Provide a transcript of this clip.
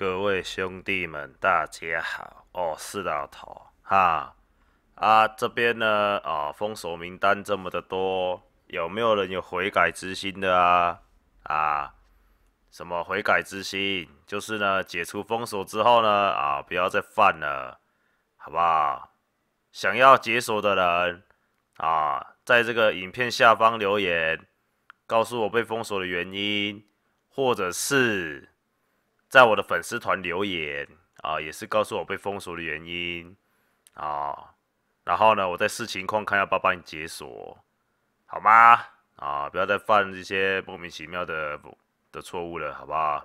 各位兄弟们，大家好，我是老头哈。啊，这边呢，啊，封锁名单这么的多，有没有人有悔改之心的啊？啊，什么悔改之心？就是呢，解除封锁之后呢，啊，不要再犯了，好不好？想要解锁的人啊，在这个影片下方留言，告诉我被封锁的原因，或者是。在我的粉丝团留言啊，也是告诉我被封锁的原因啊，然后呢，我再视情况看要不要帮你解锁，好吗？啊，不要再犯这些莫名其妙的的错误了，好不好？